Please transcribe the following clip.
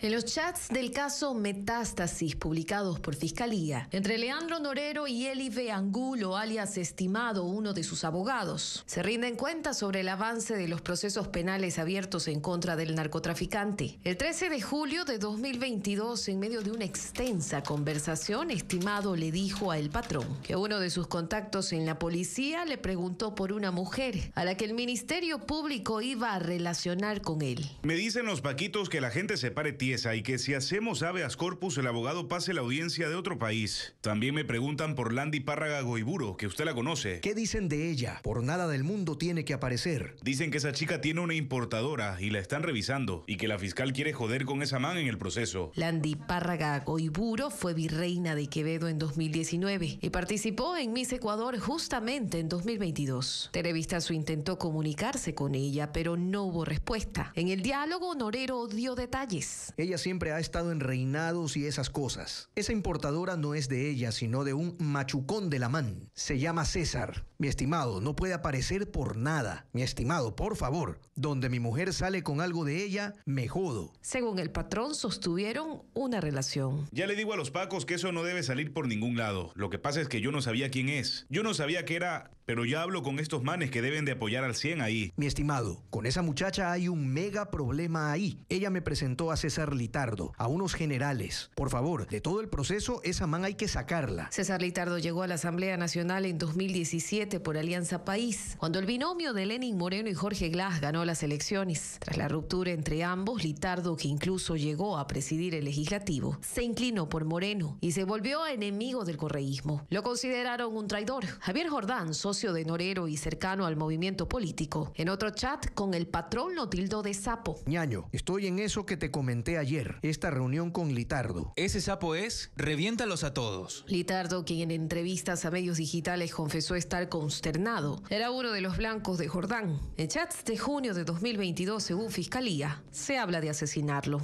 En los chats del caso Metástasis publicados por Fiscalía, entre Leandro Norero y Elive Angulo, alias Estimado, uno de sus abogados, se rinden cuenta sobre el avance de los procesos penales abiertos en contra del narcotraficante. El 13 de julio de 2022, en medio de una extensa conversación, Estimado le dijo a El Patrón que uno de sus contactos en la policía le preguntó por una mujer a la que el Ministerio Público iba a relacionar con él. Me dicen los paquitos que la gente se pare y que si hacemos habeas corpus el abogado pase la audiencia de otro país. También me preguntan por Landy Párraga Goiburo, que usted la conoce. ¿Qué dicen de ella? Por nada del mundo tiene que aparecer. Dicen que esa chica tiene una importadora y la están revisando y que la fiscal quiere joder con esa man en el proceso. Landy Párraga Goiburo fue virreina de Quevedo en 2019 y participó en Miss Ecuador justamente en 2022. Su intentó comunicarse con ella, pero no hubo respuesta. En el diálogo, Norero dio detalles. Ella siempre ha estado en reinados y esas cosas. Esa importadora no es de ella, sino de un machucón de la man. Se llama César. Mi estimado, no puede aparecer por nada. Mi estimado, por favor, donde mi mujer sale con algo de ella, me jodo. Según el patrón, sostuvieron una relación. Ya le digo a los pacos que eso no debe salir por ningún lado. Lo que pasa es que yo no sabía quién es. Yo no sabía que era pero ya hablo con estos manes que deben de apoyar al 100 ahí. Mi estimado, con esa muchacha hay un mega problema ahí. Ella me presentó a César Litardo, a unos generales. Por favor, de todo el proceso, esa man hay que sacarla. César Litardo llegó a la Asamblea Nacional en 2017 por Alianza País, cuando el binomio de Lenin Moreno y Jorge Glass ganó las elecciones. Tras la ruptura entre ambos, Litardo, que incluso llegó a presidir el legislativo, se inclinó por Moreno y se volvió enemigo del correísmo. Lo consideraron un traidor. Javier Jordán, de Norero y cercano al movimiento político. En otro chat, con el patrón lo tildó de sapo. Ñaño, estoy en eso que te comenté ayer, esta reunión con Litardo. Ese sapo es, reviéntalos a todos. Litardo, quien en entrevistas a medios digitales confesó estar consternado, era uno de los blancos de Jordán. En chats de junio de 2022, según Fiscalía, se habla de asesinarlo.